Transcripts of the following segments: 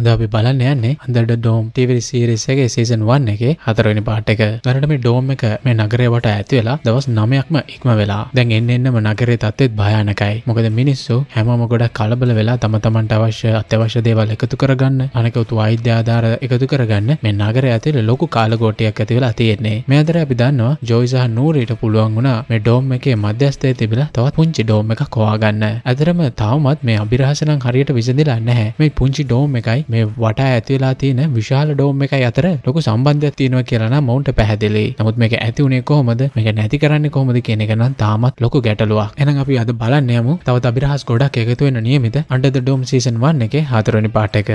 අද අපි බලන්න යන්නේ අඳට ඩෝම් ටීවරි සීරිසගේ සීසන් වන් එක හතරවෙනි පාට එක ගරටම ඩෝම් එක මේ නගරේ වට ඇති වෙලා දවස් නමයක්ම ඉක්ම වෙලා දැන් එන්න එන්නම නගරේ තත්ත්වෙත් භයානකයි මොකද මිනිස්සු හැමෝම ගොඩක් කලබල වෙලා තම තමන්ට අවශ්‍ය අත්‍යවශ්‍ය දේවල් එකතු කරගන්න අනකවතු වෛද්‍ය ආධාර එකතු කරගන්න මේ නගරය ඇතුළේ ලොකු කාලගෝටයක් ඇති වෙලා තියෙන්නේ මේ අතර අපි දන්නවා ජෝයිසහ නූරීට පුළුවන් වුණා මේ ඩෝම් එකේ මධ්‍යස්ථයේ තිබිලා තවත් පුංචි ඩෝම් එකක් හොයාගන්න අතරම තවමත් මේ අභිරහසනම් හරියට විසඳිලා නැහැ මේ පුංචි ඩෝම් එකයි මේ වට ඇතිවෙලා තියෙන විශාල ඩෝම් එකයි අතර ලොකු සම්බන්ධයක් තියෙනවා කියලා නම් ඔවුන්ට පැහැදිලි. නමුත් මේක ඇති උනේ කොහොමද? මේක නැති කරන්නේ කොහොමද කියන එක නම් තාමත් ලොකු ගැටලුවක්. එහෙනම් අපි අද බලන්න යමු. තවත් අභිරහස් ගොඩක් එකතු වෙන නියමිත Under the Dome Season 1 එකේ 4 වෙනි පාට එක.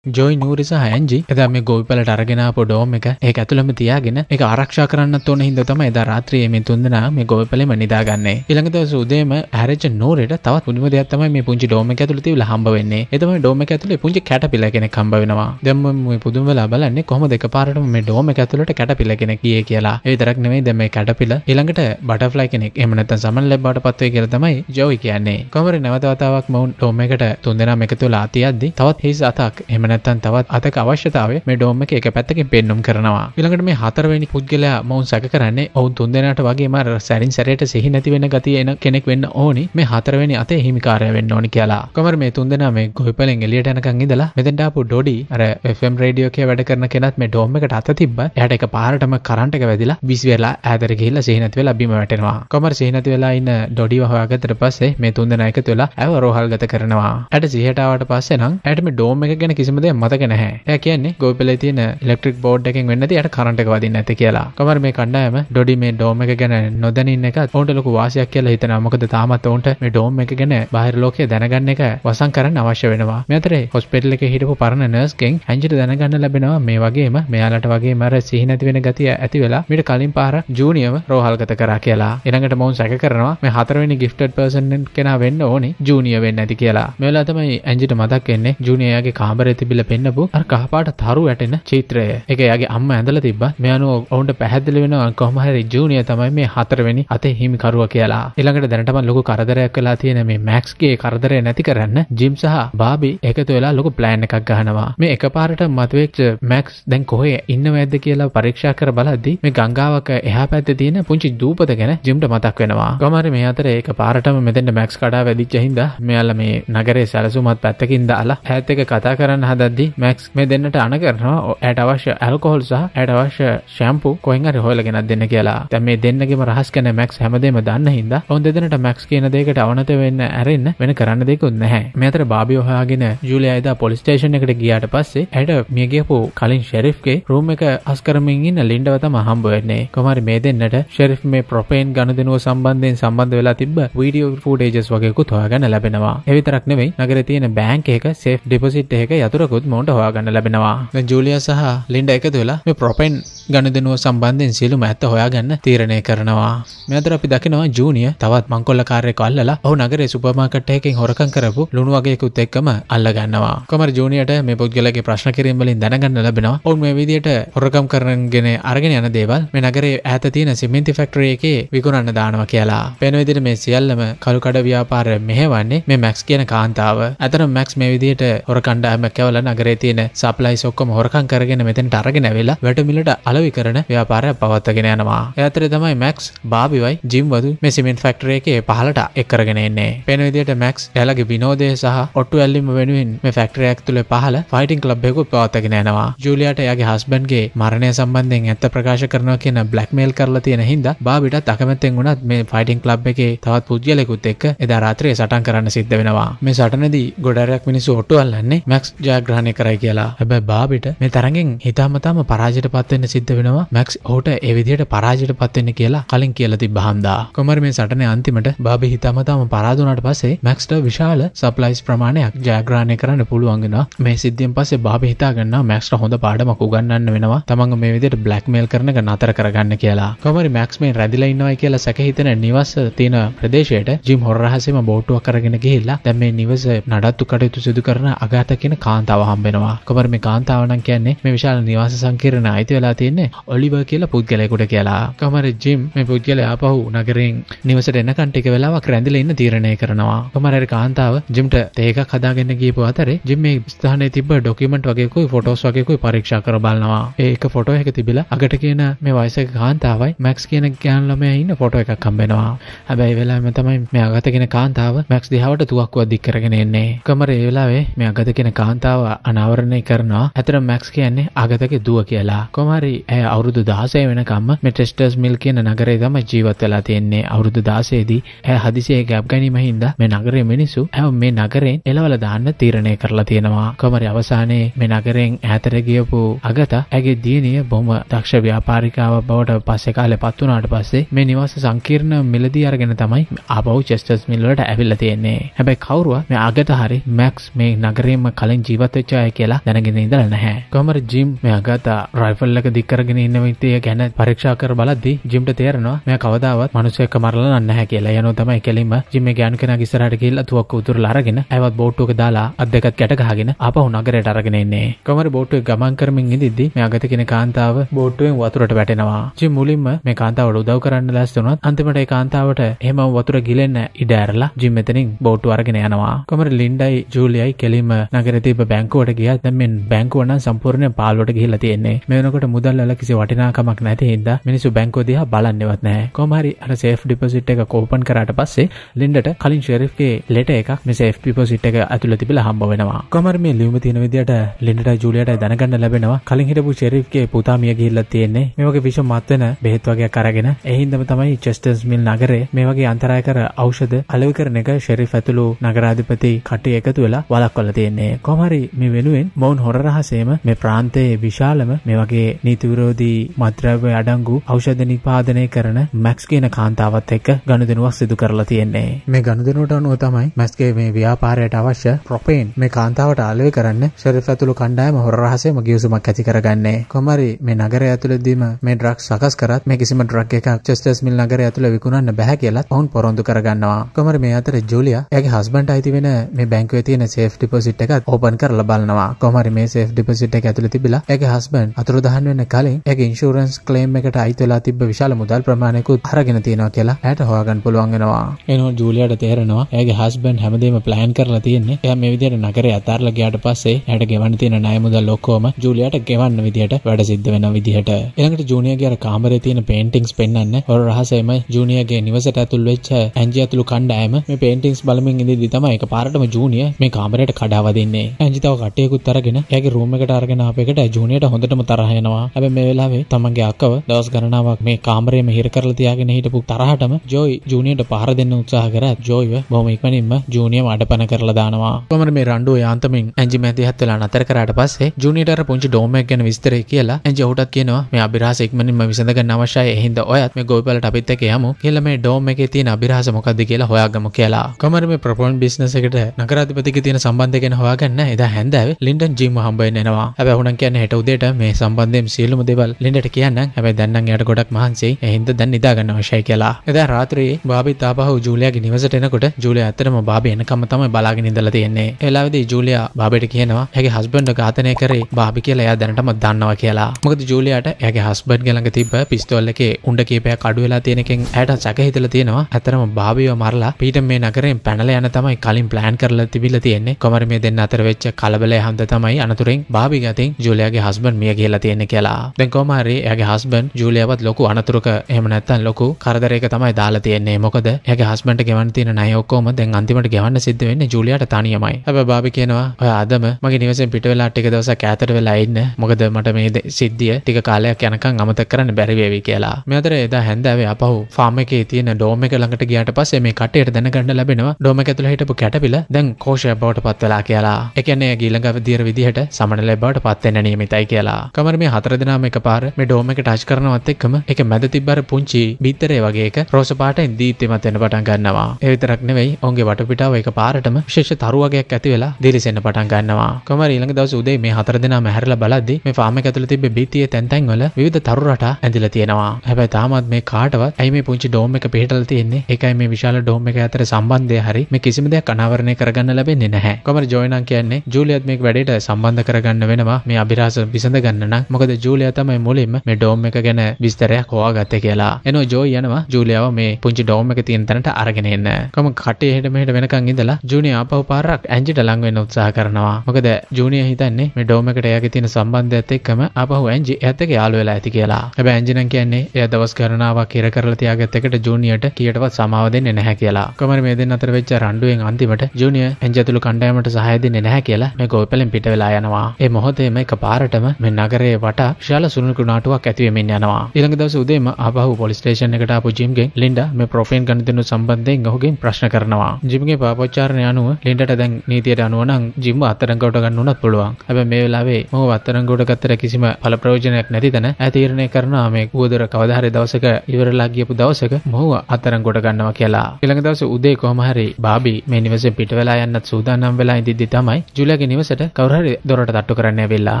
ජොයි නූරිස හැන්ජි එදා මේ ගොවිපලට අරගෙනාපු ඩෝම් එක ඒක ඇතුළම තියාගෙන ඒක ආරක්ෂා කරන්න ඕන හින්දා තමයි එදා රාත්‍රියේ මේ තුන්දෙනා මේ ගොවිපලෙම නිදාගන්නේ ඊළඟ දවස් උදේම හැරෙච්ච නූරෙට තවත් පුදුම දෙයක් තමයි මේ පුංචි ඩෝම් එක ඇතුළේ තියලා හම්බ වෙන්නේ ඒ තමයි ඩෝම් එක ඇතුළේ පුංචි කැටපිලා කෙනෙක් හම්බ වෙනවා දැන් මම මේ පුදුම වෙලා බලන්නේ කොහොමද එකපාරටම මේ ඩෝම් එක ඇතුළට කැටපිලා කෙනෙක් ගියේ කියලා ඒ විතරක් නෙමෙයි දැන් මේ කැටපිලා ඊළඟට බටර්ෆ්ලයි කෙනෙක් එහෙම නැත්නම් සමන් ලැබ්බාට පත් වෙයි කියලා තමයි ජොයි කියන්නේ කොහොමරි නැවත වතාවක් මවුන් ඩෝම් එකට තුන්දෙනාම එකතු වෙලා තියද්දි තවත් හිස් අතක් එහෙම නැත්තන් තවත් අතක අවශ්‍යතාවය මේ ඩෝම් එක එක පැත්තකින් පෙන්නුම් කරනවා ඊළඟට මේ හතරවෙනි පුද්ගලයා මොවුන් සැක කරන්නේ ඔවුන් තුන්දෙනාට වගේම අර සැරින් සැරයට සිහි නැති වෙන ගතිය එන කෙනෙක් වෙන්න ඕනි මේ හතරවෙනි අතේ හිමිකාරය වෙන්න ඕනි කියලා කොමර මේ තුන්දෙනා මේ ගොවිපලෙන් එළියට යනකන් ඉඳලා මෙතෙන්ට ආපු ඩොඩි අර FM රේඩියෝකේ වැඩ කරන කෙනත් මේ ඩෝම් එකට අත තිබ්බ එයාට එක පාරටම කරන්ට් එක වැදිලා විස් වෙලා ඈතට ගිහිල්ලා සිහිනත් වෙලා බිම වැටෙනවා. කොමර් සිහිනත් වෙලා ඉන්න ඩොඩිව හොයාගත්තට පස්සේ මේ තුන්දෙනා එකතු වෙලා ඇව රෝහල්ගත කරනවා. ඇයට සිහියට ආවට පස්සේ නම් ඇයට මේ ඩෝම් එක ගැන කිසිම මට දැන් මතක නැහැ. එයා කියන්නේ ගෝපලේ තියෙන ඉලෙක්ට්‍රික් බෝඩ් එකෙන් වෙන්නේ නැති යට කරන්ට් එක වදින්නේ නැති කියලා. කොහමද මේ කණ්ඩායම ඩොඩි මේ ඩෝම් එක ගැන නොදැන ඉන්න එක ඔවුන්ට ලොකු වාසියක් කියලා හිතනවා. මොකද තාමත් ඔවුන්ට මේ ඩෝම් එක ගැන බාහිර ලෝකය දැනගන්න එක වසන් කරන්න අවශ්‍ය වෙනවා. මේ අතරේ හොස්පිටල් එකේ හිටපු පරණ නර්ස්ගෙන් ඇන්ජිට දැනගන්න ලැබෙනවා මේ වගේම මෙයාලට වගේ මර සිහිනැති වෙන ගතිය ඇති වෙලා මිට කලින් පාර ජූනියව රෝහල්ගත කරා කියලා. එනඟට මවුන් සැක කරනවා මේ හතරවෙනි ගිෆ්ටඩ් පර්සන් කෙනා වෙන්න ඕනේ ජූනිය වෙන්න ඇති කියලා. මේ වෙලාව තමයි ඇන්ජිට මතක් වෙන්නේ ජූනියගේ කාමරේ තිබ බිල පෙන්න්නපු අර කහපාට තරු වැටෙන චිත්‍රය එක යාගේ අම්ම ඇඳල තිබ මෙයනු ඔවුන්ට පැහැදිලි වෙන කොහමහරි ජූනිය තමයි මේ හතරවෙනි අතේ හිමිකරුව කියලා එළඟට දැනටම ලොකු කරදරයක් කලා තියෙන මේ මැක්ස්ගේ කරදරය නැති කරන්න ජිම් සහ බාබි එකතු වෙලා ලොකු ප්ලෑන් එකක් ගහනවා මේ එක පාරට මතුවෙච්ච මැක්ස් දැන් කොහේ ඉන්න වැද්ද කියලා පරීක්ෂා කර බලද්දී මේ ගංගාවක එහා පැත්තේ තියෙන පුංචි දූපත ගැන ජිම්ට මතක් වෙනවා කොහමරි මේ අතර ඒක පාරටම මෙතෙන්ට මැක්ස් කඩා වැදිච්ච හින්දා මෙයාලා මේ නගරේ සැලසුමත් පැත්තකින් දාලා ඈත් එක කතා කරන්න හද හදදදි මැක්ස් මේ දෙන්නට අන කරනවා ඇයට අවශ්‍ය ඇල්කොහොල් සහ ඇයට අවශ්‍ය ශෑම්පු කොයින් අරි හොයලගෙනත් දෙන්න කියලා තැ මේ දෙන්නගේම රහස් කන මැක්ස් හැමදේම දන්න හිද ඔන් දෙදෙනට මැක්ස් කියන දෙකට අවනත වෙන්න ඇරන්න වෙන කරන්න දෙකුත් නැහැ මෙතර බාබි හයාගෙන ජුලිය අයිද පොලිස්ටේෂන් එකට ගියාට පස්සේ ඇයට මියගේපු කලින් ශෙරිෆ්ගේ රූම් එක අස්කරමින් ඉන්න ලින්ඩවත මහම්බ වෙන්නේ කොමරි මේ දෙන්නට ශෙරිෆ් මේ ප්‍රොපේන් ගණදනුව සම්බන්ධයෙන් සම්බන්ධ වෙලා තිබ වීඩියෝ ෆූඩේජස් වගේකුත් හොයාගන්න ලැබෙනවා එවිතරක් නෙවෙයි නගර තියෙන බෑන්ක එක සේෆ් ඩිපසිට් එක යතුර දේවල්කුත් මොන්ට හොයාගන්න ලැබෙනවා ජූලිය සහ ලින්ඩ එකතු වෙලා මේ ප්‍රොපෙන් ගණදනුව සම්බන්ධෙන් සියලුම ඇත්ත හොයාගන්න තීරණය කරනවා. මෙතර අපි දකිනවා ජූනිය තවත් මංකොල්ල කාර්යක අල්ලලා ඔහු නගරේ සුපර් මාකට් එකකින් හොරකම් කරපු ලුණු වගේකුත් එක්කම අල්ලගන්නවා. කොමර් ජූනියට මේ පුද්ගලයාගේ ප්‍රශ්න කිරීම වලින් දැනගන්න ලැබෙනවා. ඔවුන් මේ විදියට හොරකම් කරගෙන අරගෙන යන දේවල් මේ නගරේ ඈත තියෙන සිමෙන්ති ෆැක්ටරි එකේ විකුණන්න දානවා කියලා. පේන විදියට මේ සියල්ලම කලුකඩ ව්‍යාපාරය මෙහෙවන්නේ මේ මැක්ස් කියන කාන්තාව. ඇතන මැක්ස් මේ විදියට හොරකණ්ඩායමක් කැවල නගරේ තියෙන සප්ලයිස් ඔක්කොම හොරකම් කරගෙන මෙතෙන්ට අරගෙන ඇවිල්ලා වැටමිලට අල විකරන ව්‍යාපාරයක් පවත්තගෙන යනවා ඇතර තමයි මැක්ස් බාබිවයි ජිම්වදු මෙසිමෙන් ෆක්ටර එකේ පහලට එක්කරගෙන එන්නේ පෙන විදියට මැක්ස් එලගේ විනෝදය සහ ඔට්ටු ඇල්ලිම වෙනුවෙන් මේ ෆක්ටරයක් තුළ පහල ෆයිටින් ලබ්ෙකුත් පවත්තගෙන යනවා ජූලියට යගේ හස්බන්ගේ මරණය සම්බන්ධෙන් ඇත්ත ප්‍රකාශ කරනවා කියන බ්ලක්මේල් කරලා තියෙන හින්ද බාබිටත් අකමැත්තෙන් වුණත් මේ ෆයිටින් ලබ් එකේ තවත් පුද්ගලෙකුත් එක් එදා රාත්‍රයේ සටන් කරන්න සිද්ධ වෙනවා මේ සටනදී ගොඩරයක් මිනිස්සු ඔට්ටු අල්ලන්නේ මැක්ස් ජයග්‍රහණය කරයි කියලා හැබැයි බාබිට මේ තරගෙන් හිතාමතාම පරාජයට පත්වෙන්න සිද්ධ සිද්ධ වෙනවා මැක්ස් ඔහුට ඒ විදිහට පරාජයට පත්වෙන්න කියලා කලින් කියලා තිබ්බ හන්දා. කොමර් මේ සටනේ අන්තිමට බාබි හිතාමතාම පරාද වුණාට පස්සේ මැක්ස්ට විශාල සප්ලයිස් ප්‍රමාණයක් ජයග්‍රහණය කරන්න පුළුවන් වෙනවා. මේ සිද්ධියෙන් පස්සේ බාබි හිතා ගන්නවා මැක්ස්ට හොඳ පාඩමක් උගන්වන්න වෙනවා. තමන්ව මේ විදිහට බ්ලැක්මේල් කරන එක නතර කරගන්න කියලා. කොමර් මැක්ස් මේ රැඳිලා ඉන්නවයි කියලා සැකහිතන නිවස තියෙන ප්‍රදේශයට ජිම් හොරහසෙම බෝට්ටුවක් කරගෙන ගිහිල්ලා දැන් මේ නිවස නඩත්තු කටයුතු සිදු කරන අගාත කියන කාන්තාව හම්බෙනවා. කොමර් මේ කාන්තාව නම් කියන්නේ මේ විශාල නිවාස සංකීර්ණ අයිති වෙලා තියෙන තියෙන්නේ ඔලිව කියලා පුද්ගලයෙකුට කියලා කමර ජිම් මේ පුද්ගලයා ආපහු නගරෙන් නිවසට එනකන් ටික වෙලාවක් රැඳිලා ඉන්න තීරණය කරනවා කමර කාන්තාව ජිම්ට තේ එකක් හදාගෙන ගියපු අතරේ ජිම් මේ ස්ථානයේ තිබ්බ ඩොකියුමන්ට් වගේකුයි ෆොටෝස් වගේකුයි පරීක්ෂා කර බලනවා ඒක ෆොටෝ එක තිබිලා අගට කියන මේ වයසක කාන්තාවයි මැක්ස් කියන ගෑනු ළමයා ඉන්න ෆොටෝ එකක් හම්බෙනවා. හැබැයි ඒ වෙලාවෙම තමයි මේ අගත කියන කාන්තාව මැක්ස් දිහාවට තුවක්කුවක් දික් කරගෙන එන්නේ. කමර ඒ වෙලාවේ මේ අගත කියන කාන්තාව අනාවරණය කරනවා. ඇතර මැක්ස් කියන්නේ අගතගේ දුව කියලා. කොහොම හරි ඇය අවුරුදු 16 වෙනකම්ම මෙටෙස්ටර්ස් මිල් කියන නගරේ තමයි ජීවත් වෙලා තියෙන්නේ. අවුරුදු 16 දී ඇය හදිසියේ ගැප් ගැනීම හින්දා මේ නගරේ මිනිස්සු ඇය මේ නගරෙන් එලවල දාන්න තීරණය කරලා තියෙනවා. කොමරි අවසානයේ මේ නගරෙන් ඈතට ගියපු අගත ඇගේ දියණිය බොහොම දක්ෂ ව්‍යාපාරිකාව බවට පස්සේ කාලේ පත් වුණාට පස්සේ මේ නිවාස සංකීර්ණ මිලදී අරගෙන තමයි ආපහු චෙස්ටර්ස් මිල් වලට ඇවිල්ලා තියෙන්නේ. හැබැයි කවුරුවත් මේ අගත හරි මැක්ස් මේ නගරේම කලින් ජීවත් වෙච්ච අය කියලා දැනගෙන ඉඳලා නැහැ. කොමරි ජිම් මේ අගත රයිෆල් එක දික් කරගෙන ඉන්නවිතය ගැන පරීක්ෂා කර බලද්දි ජිම්ට තේරෙනවා මෙයා කවදාවත් මනුස්සයෙක්ව මරලා නැහැ කියලා. යනෝ තමයි කෙලින්ම ජිම් එක යන කෙනා ඉස්සරහට ගිහිල්ලා තුවක්කු උතුරලා අරගෙන ඇවත් බෝට්ටුවක දාලා අත් දෙකත් ගැට ගහගෙන ආපහු නගරයට අරගෙන එන්නේ. කොමර බෝට්ටුවේ ගමන් කරමින් ඉඳිද්දි මේ අගත කෙන කාන්තාව බෝට්ටුවෙන් වතුරට වැටෙනවා. ජිම් මුලින්ම මේ කාන්තාවට උදව් කරන්න ලෑස්ති වුණත් අන්තිමට ඒ කාන්තාවට එහෙම වතුර ගිලෙන්න ඉඩ ඇරලා ජිම් මෙතනින් බෝට්ටුව අරගෙන යනවා. කොමර ලින්ඩයි ජූලියයි කෙලින්ම නගරේ තිබ්බ බැංකුවට ගියා. දැන් මේ බැංකුව නම් සම්පූර්ණයෙන් පාළුවට ගිහිල්ලා තියෙන්නේ. මේ වෙනකොට මුදල් දේවල් වල කිසි වටිනාකමක් නැති හින්දා මිනිස්සු බැංකුව දිහා බලන්නේවත් නැහැ. කොහොම හරි අර සේෆ් ඩිපොසිට් එක ඕපන් කරාට පස්සේ ලින්ඩට කලින් ෂෙරිෆ්ගේ ලෙටර් එකක් මේ සේෆ් ඩිපොසිට් එක ඇතුළේ තිබිලා හම්බ වෙනවා. කොහොම හරි මේ ලියුම තියෙන විදියට ලින්ඩට ජූලියට දැනගන්න ලැබෙනවා කලින් හිටපු ෂෙරිෆ්ගේ පුතා මිය ගිහිල්ලා තියෙන්නේ. මේ වගේ විෂ මත්වෙන බෙහෙත් වගේක් අරගෙන එහින්දම තමයි චෙස්ටර්ස් මිල් නගරේ මේ වගේ අන්තරාය කර ඖෂධ අලෙවි කරන එක ෂෙරිෆ් ඇතුළු නගරාධිපති කටේ එකතු වෙලා වළක්වලා තියෙන්නේ. කොහොම හරි මේ වෙනුවෙන් මොවුන් හොර රහසේම මේ ප්‍රාන්තයේ විශාලම මේ වගේ නීති ජාති විරෝධී මත්ද්‍රව්‍ය අඩංගු ඖෂධ නිෂ්පාදනය කරන මැක්ස් කියන කාන්තාවත් එක්ක ගනුදෙනුවක් සිදු කරලා තියෙන්නේ. මේ ගනුදෙනුවට අනුව තමයි මැක්ස්ගේ මේ ව්‍යාපාරයට අවශ්‍ය ප්‍රොපේන් මේ කාන්තාවට ආලවය කරන්න ෂෙරිෆ් ඇතුළු කණ්ඩායම හොර රහසෙම ගිවිසුමක් ඇති කරගන්නේ. කොහමරි මේ නගරය ඇතුළතදීම මේ ඩ්‍රග්ස් සකස් කරත් මේ කිසිම ඩ්‍රග් එකක් චෙස්ටර්ස් මිල් නගරය ඇතුළේ විකුණන්න බෑ කියලා ඔවුන් පොරොන්දු කරගන්නවා. කොහමරි මේ අතර ජූලියා එයාගේ හස්බන්ඩ් අයිති වෙන මේ බැංකුවේ තියෙන සේෆ් ඩිපොසිට් එකත් ඕපන් කරලා බලනවා. කොහමරි මේ සේෆ් ඩිපොසිට් එක ඇතුළේ තිබිලා එයාගේ හස්බන්ඩ් අතුරුදහන් වෙන කලින් ඇගේ ඉන්ශූරන්ස් ක්ලේම් එකට අයිති වෙලා තිබ්බ විශාල මුදල් ප්‍රමාණයකුත් අරගෙන තියෙනවා කියලා ඇයට හොයාගන්න පුළුවන් වෙනවා. එනවා ජූලියාට තේරෙනවා ඇගේ හස්බන්ඩ් හැමදේම ප්ලෑන් කරලා තියෙන්නේ. එයා මේ විදිහට නගරේ අතාරලා ගියාට පස්සේ ඇයට ගෙවන්න තියෙන ණය මුදල් ඔක්කොම ජූලියාට ගෙවන්න විදිහට වැඩ සිද්ධ වෙන විදිහට. ඊළඟට ජූනියගේ අර කාමරේ තියෙන පේන්ටින්ග්ස් පෙන්වන්න හොර රහසෙම ජූනියගේ නිවසට ඇතුල් වෙච්ච ඇන්ජි ඇතුළු කණ්ඩායම මේ පේන්ටින්ග්ස් බලමින් ඉඳිද්දි තමයි එක පාරටම ජූනිය මේ කාමරයට කඩාව දෙන්නේ. ඇන්ජි තව කට්ටියකුත් අරගෙන ඇගේ රූම් එකට අරගෙන ආපේකට ජූනියට හොඳටම තරහ යනවා. හැබැයි මේ වෙලාවේ තමන්ගේ අක්කව දවස් ගණනාවක් මේ කාමරයේම හිර කරලා තියාගෙන හිටපු තරහටම ජෝයි ජූනියර්ට පහර දෙන්න උත්සාහ කරා ජෝයිව බොහොම ඉක්මනින්ම ජූනියර් මඩපණ කරලා දානවා කොමර මේ රණ්ඩුව යාන්තමින් ඇන්ජි මැදිහත් වෙලා නතර කරාට පස්සේ ජූනියර්ට අර පුංචි ඩෝමයක් ගැන විස්තරය කියලා ඇන්ජි ඔහුටත් කියනවා මේ අභිරහස ඉක්මනින්ම විසඳගන්න අවශ්‍යයි එහෙනම් ඔයත් මේ ගෝවිපලට අපිත් එක්ක යමු කියලා මේ ඩෝම් එකේ තියෙන අභිරහස මොකද්ද කියලා හොයාගමු කියලා කොමර මේ ප්‍රොපොන් බිස්නස් එකට නගරාධිපතිගේ තියෙන සම්බන්ධය ගැන හොයාගන්න එදා හැන්දෑවේ ලින්ඩන් ජීම හම්බ වෙනවා. හැබැයි හුණන් කියන්නේ හෙට උදේට මේ සම්බන්ධයෙන් සියලුම ඔක්කොම දෙවල් ලින්ඩට කියන්න හැබැ දැන්න යට ගොඩක් මහන්සේ එහින්ද දැන් නිදාගන්න වශය කියලා එදා රාත්‍රයේ බාබි තාපහ ජූලයාගේ නිවසට එනකොට ජූලිය ඇතරම බාබි එනකම තමයි බලාගෙන ඉඳලා තියෙන්නේ එලාවේදී ජූලියා බාබට කියනවා හැගේ හස්බන්ඩ ඝාතනය කරේ බාබි කියලා එයා දැනටමත් දන්නවා කියලා මොකද ජූලියට එයාගේ හස්බන්ඩ් ළඟ තිබ්බ පිස්තෝල් එකේ උණ්ඩ කීපයක් අඩු වෙලා තියෙන එකෙන් ඇයට සැක හිතලා තියෙනවා ඇතරම බාබිව මරලා පීටර් මේ නගරයෙන් පැනලා යන තමයි කලින් ප්ලෑන් කරලා තිබිලා තියෙන්නේ කොමර මේ දෙන්න අතර වෙච්ච කලබලය හන්ද තමයි අනතුරෙන් බාබි ගතින් ජූලියාගේ හස්බන්ඩ් මිය ගිහලා තියෙන්නේ කියලා වෙනවා. දැන් කොහොම හරි එයාගේ හස්බන්ඩ් ජූලියාවත් ලොකු අනතුරක එහෙම නැත්නම් ලොකු කරදරයක තමයි දාලා තියෙන්නේ. මොකද එයාගේ හස්බන්ඩ්ට ගෙවන්න තියෙන ණය ඔක්කොම දැන් අන්තිමට ගෙවන්න සිද්ධ වෙන්නේ ජූලියාට තනියමයි. හැබැයි බාබි කියනවා ඔයා අදම මගේ නිවසෙන් පිට වෙලා ටික දවසක් ඈතට වෙලා ඉන්න. මොකද මට මේ සිද්ධිය ටික කාලයක් යනකම් අමතක කරන්න බැරි වේවි කියලා. මේ අතර එදා හැන්දෑවේ අපහු ෆාම් එකේ තියෙන ඩෝම් එක ළඟට ගියාට පස්සේ මේ කටේට දැනගන්න ලැබෙනවා ඩෝම් එක ඇතුළේ හිටපු කැටපිල දැන් කෝෂය බවට පත් වෙලා කියලා. ඒ කියන්නේ ගිලඟ විදියට සමනලේ බවට පත් වෙන්න නියමිතයි කියලා. කමර මේ හතර දෙනා දෙනාම එක පාර මේ ඩෝම එක ටච් කරනවත් එක්කම එක මැද තිබ්බර පුංචි බිත්තරේ වගේ එක රෝස පාටෙන් දීප්තිමත් වෙන්න පටන් ගන්නවා. ඒ විතරක් නෙවෙයි ඔවුන්ගේ වටපිටාව එක පාරටම විශේෂ තරු වගේක් ඇති වෙලා දිලිසෙන්න පටන් ගන්නවා. කොහමද ඊළඟ දවස් උදේ මේ හතර දෙනාම හැරලා බලද්දී මේ ෆාම් එක ඇතුළේ තිබ්බ බීතියේ තැන් තැන් වල විවිධ තරු රටා ඇඳිලා තියෙනවා. හැබැයි තාමත් මේ කාටවත් ඇයි මේ පුංචි ඩෝම් එක පිහිටලා තියෙන්නේ? ඒකයි මේ විශාල ඩෝම් එක අතර සම්බන්ධය හරි මේ කිසිම දෙයක් අනාවරණය කරගන්න ලැබෙන්නේ නැහැ. කොහමද ජොයිනම් කියන්නේ ජූලියත් මේක වැඩේට සම්බන්ධ කරගන්න වෙනවා. මේ අභිරහස විසඳ ගන්න නම් මොකද ජූලි ජූලියා තමයි මුලින්ම මේ ඩෝම් එක ගැන විස්තරයක් හොයාගත්තේ කියලා. එනෝ ජෝයි යනවා ජූලියාව මේ පුංචි ඩෝම් එක තියෙන තැනට අරගෙන එන්න. කොහොම කටේ එහෙට මෙහෙට වෙනකන් ඉඳලා ජූනියා ආපහු පාරක් ඇන්ජිට ලඟ වෙන්න උත්සාහ කරනවා. මොකද ජූනියා හිතන්නේ මේ ඩෝම් එකට එයාගේ තියෙන සම්බන්ධයත් එක්කම ආපහු ඇන්ජි ඇත්ත යාළු වෙලා ඇති කියලා. හැබැයි ඇන්ජි නම් කියන්නේ එයා දවස් ගණනාවක් ඉර කරලා තියාගත්ත එකට ජූනියට කීයටවත් සමාව දෙන්නේ නැහැ කියලා. කොහොමද මේ දෙන්න අතර වෙච්ච රණ්ඩුවෙන් අන්තිමට ජූනිය එන්ජතුළු කණ්ඩායමට සහය දෙන්නේ නැහැ කියලා මේ ගෝපලෙන් පිට වෙලා යනවා. ඒ මොහොතේම එකපාරටම මේ නගරයේ වටා විශාල සුළුණු කුණාටුවක් ඇති වෙමින් යනවා. ඊළඟ දවසේ උදේම ආපහු පොලිස් ස්ටේෂන් එකට ආපු ජිම්ගෙන් ලින්ඩා මේ ප්‍රොපේන් ගණිතනු සම්බන්ධයෙන් ඔහුගෙන් ප්‍රශ්න කරනවා. ජිම්ගේ පාපොච්චාරණය අනුව ලින්ඩාට දැන් නීතියට අනුව නම් ජිම්ව අත්අඩංගුවට ගන්න උනත් පුළුවන්. හැබැයි මේ වෙලාවේ මොහු අත්අඩංගුවට ගත්තට කිසිම ඵල ප්‍රයෝජනයක් නැති තැන ඇය තීරණය කරනවා මේ කුවදොර කවදා හරි දවසක ඉවරලා ගියපු දවසක මොහුව අත්අඩංගුවට ගන්නවා කියලා. ඊළඟ දවසේ උදේ කොහොම හරි බාබි මේ නිවසේ පිට වෙලා යන්නත් සූදානම් වෙලා ඉඳිද්දි තමයි ජුලියාගේ නිවසට කවුරු හරි දොරට තට්ටු කරන්න ඇවිල්ලා.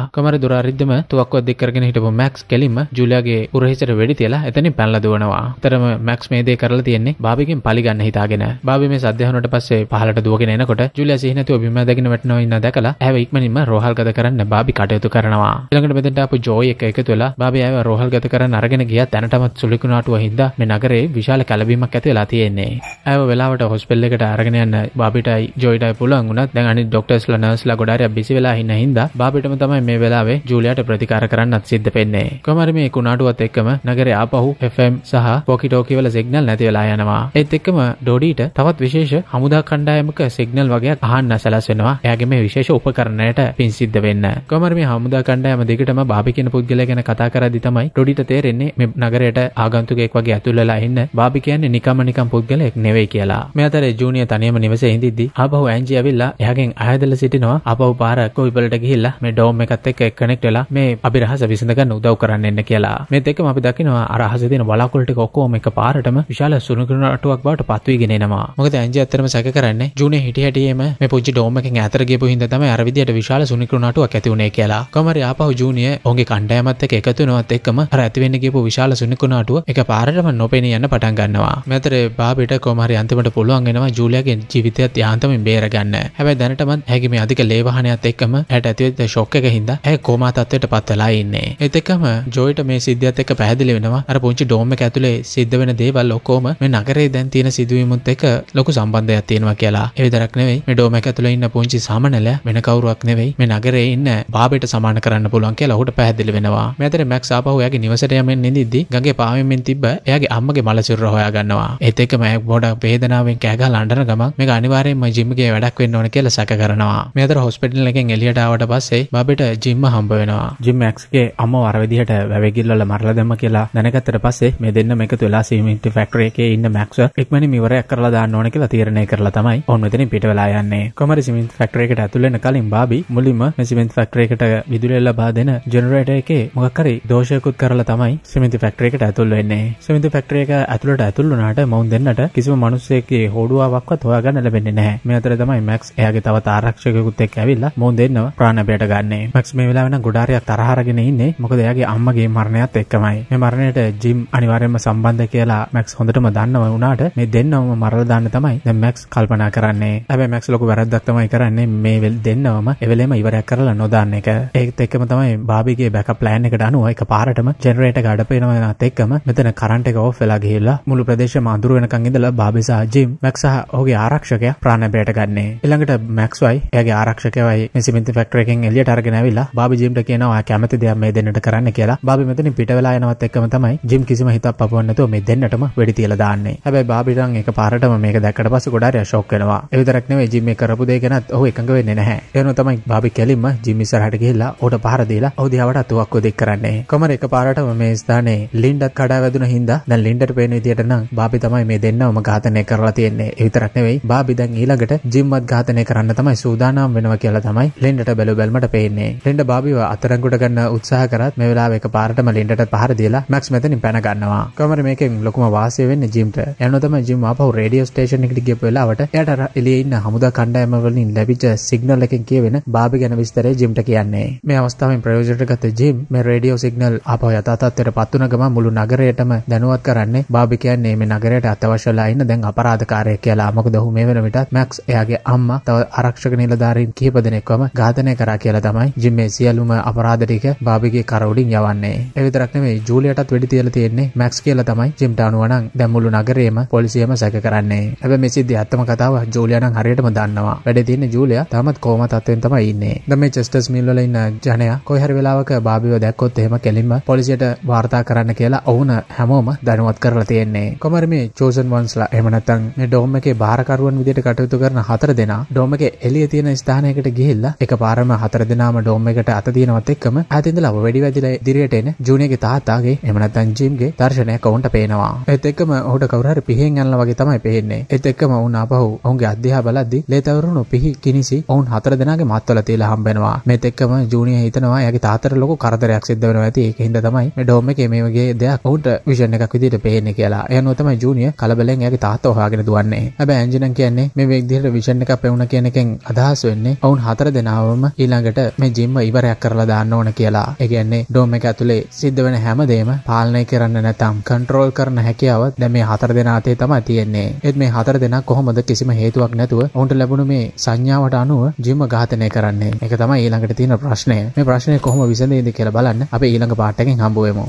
කොමර දොර අරිද්දම තුවක්කුවක් දික් කරගෙන කරගෙන හිටපු මැක්ස් කෙලින්ම ජුලියාගේ උරහිසට වෙඩි තියලා එතනින් පැනලා දුවනවා. අතරම මැක්ස් මේ දේ කරලා තියෙන්නේ බාබිගෙන් පලිගන්න හිතාගෙන. බාබි මේ සද්ද හනුවට පස්සේ පහලට දුවගෙන එනකොට ජුලියා සිහිනැතුව බිම දැගෙන වැටෙනවා ඉන්න දැකලා ඇව ඉක්මනින්ම රෝහල් ගත කරන්න බාබි කටයුතු කරනවා. ඊළඟට මෙතෙන්ට ආපු ජෝයි එක එකතු වෙලා බාබි ඇව රෝහල් ගත කරන්න අරගෙන ගියා දැනටමත් සුළුකුණාටුව හින්දා මේ නගරේ විශාල කැළඹීමක් ඇති වෙලා තියෙන්නේ. ඇව වෙලාවට හොස්පිටල් එකට අරගෙන යන්න බාබිටයි ජෝයිටයි පුළුවන් වුණත් දැන් අනිත් ඩොක්ටර්ස්ලා නර්ස්ලා ගොඩාරියක් බිසි වෙලා ඉන්න හින්දා බාබිටම තමයි මේ වෙලාවේ ජූලියාට ප්‍රතිකාර කරන්නත් සිද්ධ පෙන්නේ කොමර මේ කුණාටුවත් එක්කම නගරේ ආපහු FM සහ පොකිටෝකිවල සිග්නල් නැති වෙලා යනවා ඒත් එක්කම ඩොඩීට තවත් විශේෂ හමුදා කණ්ඩායමක සිග්නල් වගේක් අහන්න සැලසෙනවා එයාගේ මේ විශේෂ උපකරණයට පින් සිද්ධ වෙන්න කොමර මේ හමුදා කණ්ඩායම දෙකටම බාබි කියන පුද්ගලයා ගැන කතා කරද්දි තමයි ඩොඩීට තේරෙන්නේ මේ නගරයට ආගන්තුකෙක් වගේ ඇතුල් වෙලා ඉන්න බාබි කියන්නේ නිකම්ම නිකම් පුද්ගලෙක් නෙවෙයි කියලා මේ අතරේ ජූනිය තනියම නිවසේ හිඳිද්දි ආපහු ඇන්ජි ඇවිල්ලා එයාගෙන් අයදලා සිටිනවා ආපහු පාර කොයිබලට ගිහිල්ලා මේ ඩෝම් එකත් එක්ක කනෙක්ට් වෙලා මේ අභිරහස විසඳගන්න උදව් කරන්න එන්න කියලා. මේ දෙකම අපි දකිනවා අර අහසේ තියෙන බලාකුළු ටික ඔක්කොම එක පාරටම විශාල සුළුකුණු අටුවක් බවට පත් වීගෙන එනවා. මොකද ඇන්ජි ඇත්තටම සැක කරන්නේ ජූනේ හිටි හැටියේම මේ පුංචි ඩෝම් එකෙන් ඈතට ගියපු හින්දා තමයි අර විදියට විශාල සුළුකුණු අටුවක් ඇති වුනේ කියලා. කොහමරි ආපහු ජූනිය ඔහුගේ කණ්ඩායමත් එක්ක එකතු වෙනවත් එක්කම අර ඇති වෙන්න ගියපු විශාල සුළුකුණු අටුව එක පාරටම නොපෙනී යන්න පටන් ගන්නවා. මෙතරේ බාබිට කොහමරි අන්තිමට පුළුවන් වෙනවා ජූලියාගේ ජීවිතයත් යාන්තමින් බේරගන්න. හැබැයි දැනටමත් හැගේ මේ අධික ලේ වහනයත් එක්කම ඇයට ඇතිවෙච්ච ෂොක් එක හින්දා ඇය කෝමා තත්ත්වයට පත් වෙලා ඉන්නේ. වෙන්නේ. එතකම ජොයිට මේ සිද්ධියත් එක්ක පැහැදිලි වෙනවා අර පුංචි ඩෝම් එක ඇතුලේ සිද්ධ වෙන දේවල් ඔක්කොම මේ නගරේ දැන් තියෙන සිදුවීමුත් එක්ක ලොකු සම්බන්ධයක් තියෙනවා කියලා. ඒ විතරක් නෙවෙයි මේ ඩෝම් එක ඇතුලේ ඉන්න පුංචි සමනලයා වෙන කවුරුවක් නෙවෙයි මේ නගරේ ඉන්න බාබෙට සමාන කරන්න පුළුවන් කියලා ඔහුට පැහැදිලි වෙනවා. මේ අතරේ මැක්ස් ආපහු එයාගේ නිවසට යමින් නිදිද්දි ගඟේ පාවෙමින් තිබ්බ එයාගේ අම්මගේ මලසිරුර හොයා ගන්නවා. ඒත් එක්කම එයා පොඩක් වේදනාවෙන් කෑ ගහලා අඬන ගමන් මේක අනිවාර්යයෙන්ම ජිම් එකේ වැඩක් වෙන්න ඕන කියලා සැක කරනවා. මේ අතර හොස්පිටල් එකෙන් එළියට ආවට පස්සේ බබෙට ජිම්ම හම්බ වෙනවා. ජිම් මැක්ස්ගේ අම්ම වරවිදිහට වැවගිල්ල මරලා දැම කියලා දැනගත්තට පස්සේ මේ දෙන්න එකතු වෙලා සීමින්ට ෆැක්ටරි එකේ ඉන්න මැක්ස් ඉක්මනින් ඉවරයක් කරලා දාන්න ඕන කියලා තීරණය කරලා තමයි ඔවුන් මෙතනින් පිට වෙලා යන්නේ. කොමරි සිමෙන්ට් ෆැක්ටරි එකට ඇතුල් වෙන කලින් බාබි මුලින්ම මේ සිමෙන්ට් ෆැක්ටරි එකට විදුලිය ලබා දෙන ජෙනරේටර් එකේ මොකක් හරි දෝෂයකුත් කරලා තමයි සිමෙන්ට් ෆැක්ටරි එකට ඇතුල් වෙන්නේ. සිමෙන්ට් ෆැක්ටරි එක ඇතුළට ඇතුල් වුණාට මොවුන් දෙන්නට කිසිම මිනිස්සෙක්ගේ හොඩුවාවක්වත් හොයාගන්න ලැබෙන්නේ නැහැ. මේ අතර තමයි මැක්ස් එයාගේ තවත් ආරක්ෂකයෙකුත් එක්ක ඇවිල්ලා මොවුන් දෙන්නව ප්‍රාණ බයට ගන්නෙ. මැක්ස් මේ වෙලාවෙ නම් ගොඩාරියක් තරහරගෙන ඉන්නේ ඉන්නේ මොකද එයාගේ අම්මගේ මරණයත් එක්කමයි. මේ මරණයට ජිම් අනිවාර්යයෙන්ම සම්බන්ධ කියලා මැක්ස් හොඳටම දන්නව වුණාට මේ දෙන්නවම මරලා දාන්න තමයි දැන් මැක්ස් කල්පනා කරන්නේ. හැබැයි මැක්ස් ලොකු වැරද්දක් තමයි කරන්නේ මේ දෙන්නවම එවෙලෙම ඉවරයක් කරලා නොදාන්න එක. ඒත් එක්කම තමයි බාබිගේ බෑකප් ප්ලෑන් එකට අනුව එක පාරටම ජෙනරේටර් ගඩපේනවත් එක්කම මෙතන කරන්ට් එක ඕෆ් වෙලා ගිහිල්ලා මුළු ප්‍රදේශම අඳුර වෙනකන් ඉඳලා බාබි සහ ජිම් මැක්ස් සහ ඔහුගේ ආරක්ෂකයා ප්‍රාණබයට ගන්නේ. ඊළඟට මැක්ස්වයි එයාගේ ආරක්ෂකයවයි මේ සිමෙන්ති ෆැක්ටරි එකෙන් එළියට අරගෙන ඇවිල්ලා බාබි ජිම්ට කියනවා කැමති දෙයක් මේ මේ දෙන්නට කරන්න කියලා බාබි මෙතනින් පිට වෙලා යනවත් එක්කම තමයි ජිම් කිසිම හිතක් පපවන්නේ නැතුව මේ දෙන්නටම වෙඩි තියලා දාන්නේ. හැබැයි බාබි නම් එක පාරටම මේක දැක්කට පස්සේ ගොඩාක් ෂොක් වෙනවා. ඒ විතරක් නෙවෙයි ජිම් මේ කරපු දේ ගැනත් ඔහු එකඟ වෙන්නේ නැහැ. ඒනො තමයි බාබි කෙලින්ම ජිම් ඉස්සරහට ගිහිල්ලා ඔහුට පහර දීලා ඔහු දිහාවට අතුවක්කු දෙක් කරන්නේ. කොමර එක පාරටම මේ ස්ථානයේ ලින්ඩත් කඩා වැදුන හින්දා දැන් ලින්ඩට පේන විදියට නම් බාබි තමයි මේ දෙන්නවම ඝාතනය කරලා තියෙන්නේ. ඒ විතරක් නෙවෙයි බාබි දැන් ඊළඟට ජිම්වත් ඝාතනය කරන්න තමයි සූදානම් වෙනවා කියලා තමයි ලින්ඩට බැලු බැලමට පේන්නේ. ලින්ඩ බාබිව අතරංගුට ගන්න උත්සාහ උත්සාහ කරත් මේ වෙලාව එක පාරටම ලින්ඩට පහර දීලා මැක්ස් මෙතනින් පැන ගන්නවා. කොහමද මේකෙන් ලොකුම වාසිය වෙන්නේ ජිම්ට. යනවා තමයි ජිම් ආපහු රේඩියෝ ස්ටේෂන් එකට ගියපු වෙලාවට එයාට අර එළියේ ඉන්න හමුදා කණ්ඩායම වලින් ලැබිච්ච සිග්නල් එකෙන් කියවෙන බාබි ගැන විස්තරය ජිම්ට කියන්නේ. මේ අවස්ථාවෙන් ප්‍රයෝජනට ගත්ත ජිම් මේ රේඩියෝ සිග්නල් ආපහු යථා තත්ත්වයට පත් වුණ ගමන් මුළු නගරයටම දැනුවත් කරන්නේ බාබි කියන්නේ මේ නගරයට අතවශ්‍යලා ඉන්න දැන් අපරාධකාරයෙක් කියලා. මොකද ඔහු මේ වෙන විටත් මැක්ස් එයාගේ අම්මා තව ආරක්ෂක නිලධාරීන් කිහිප දෙනෙක්වම ඝාතනය කරා කියලා තමයි ජිම් මේ සියලුම අපරාධ ටික බාබි ජූලිගේ කරවලින් යවන්නේ. ඒ විතරක් නෙමෙයි ජූලියටත් වෙඩි තියලා තියෙන්නේ මැක්ස් කියලා තමයි ජිම්ට අනුව නම් දැන් මුළු නගරේම පොලිසියම සැක කරන්නේ. හැබැයි මේ සිද්ධිය ඇත්තම කතාව ජූලියා නම් හරියටම දන්නවා. වැඩේ තියෙන්නේ ජූලියා තාමත් කොහොම තත්වෙන් තමයි ඉන්නේ. දැන් මේ චෙස්ටර්ස් මිල් වල ඉන්න ජනයා කොයි හරි වෙලාවක බාබිව දැක්කොත් එහෙම කෙලින්ම පොලිසියට වාර්තා කරන්න කියලා ඔවුන හැමෝම දැනුවත් කරලා තියෙන්නේ. කොමර මේ චෝසන් වන්ස්ලා එහෙම නැත්නම් මේ ඩෝම් එකේ බාරකරුවන් විදියට කටයුතු කරන හතර දෙනා ඩෝම් එකේ එළිය තියෙන ස්ථානයකට ගිහිල්ලා එකපාරම හතර දෙනාම ඩෝම් එකට අත දිනවත් එක්කම ඈතින්දලා වැඩි වැඩිලා ඉදිරියට එන ජූනියගේ තාත්තාගේ එහෙම නැත්නම් ජිම්ගේ දර්ශනයක් ඔවුන්ට පේනවා. ඒත් එක්කම ඔහුට කවුරු හරි පිහින් යනවා වගේ තමයි පේන්නේ. ඒත් එක්කම ඔවුන් ආපහු ඔවුන්ගේ අධ්‍යා බලද්දී ලේතවරුණු පිහි කිනිසි ඔවුන් හතර දෙනාගේ මත්වල තියලා හම්බෙනවා. මේත් එක්කම ජූනිය හිතනවා එයාගේ තාතර ලොකු කරදරයක් සිද්ධ වෙනවා ඇති ඒක හින්දා තමයි මේ ඩෝම් එකේ මේ වගේ දෙයක් ඔහුට විෂන් එකක් විදිහට පේන්නේ කියලා. ඒ අනුව තමයි ජූනියර් කලබලෙන් එයාගේ තාත්තා හොයාගෙන දුවන්නේ. හැබැයි ඇන්ජිනන් කියන්නේ මේ විදිහට විෂන් එකක් පෙවුන කියන එකෙන් අදහස් වෙන්නේ ඔවුන් හතර දෙනාවම ඊළඟට මේ ජිම්ම ඉවරයක් කරලා දාන්න ඕන කියලා. ඒ කියන්නේ ඩෝම එක ඇතුලේ සිද්ධ වෙන හැමදේම පාලනය කරන්න නැතම් කන්ට්‍රෝල් කරන හැකියාව දැන් මේ හතර දෙනා අතේ තමයි තියෙන්නේ. ඒත් මේ හතර දෙනා කොහොමද කිසිම හේතුවක් නැතුව ඔවුන්ට ලැබුණු මේ සංඥාවට අනුව ජිම ඝාතනය කරන්නේ. ඒක තමයි ඊළඟට තියෙන ප්‍රශ්නය. මේ ප්‍රශ්නේ කොහොම විසඳෙයිද කියලා බලන්න අපි ඊළඟ පාඩකෙන් හම්බ වෙමු.